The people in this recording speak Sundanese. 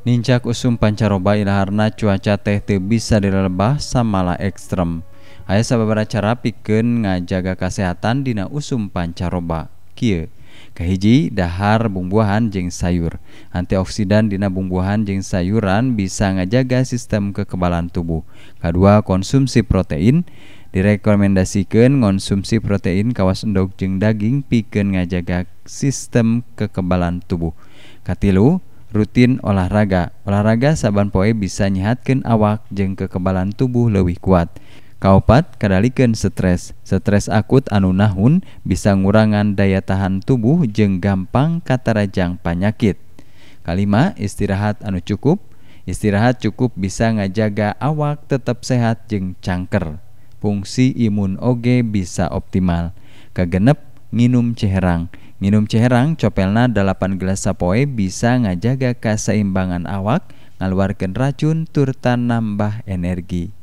Nincjak usum pancaroba indahharna cuaca tehte bisa dilebah samalah ekstrem Ayah beberapa cara piken ngajaga kesehatan dina usum pancaroba kehiji dahar bumbuhan jeng sayur antioksidan dina bumbuhan je sayuran bisa ngajaga sistem kekebalan tubuh Ka kedua konsumsi protein direkomendasikan konsumsi proteinkawa sendondog jeung daging piken ngajaga sistem kekebalan tubuhkatilu, rutin olahraga Olahraga sabanpoe bisa nyihatkan awak jeung kekebalan tubuh lebih kuat. Kabupat kealiikan stretres akut anu-nahun bisa nguurangan daya tahan tubuh jeng gampang kata rajang panyakit. Kali 5 istirahat anu cukup iststirahat cukup bisa ngajaga awak tetap sehat jeng cangker. Fungsi imun Oge bisa optimal. kegenp minum ceherang. Minum ceherang copelna delapan gelas sapoe bisa ngajaga keseimbangan awak, ngaluarkan racun turta nambah energi.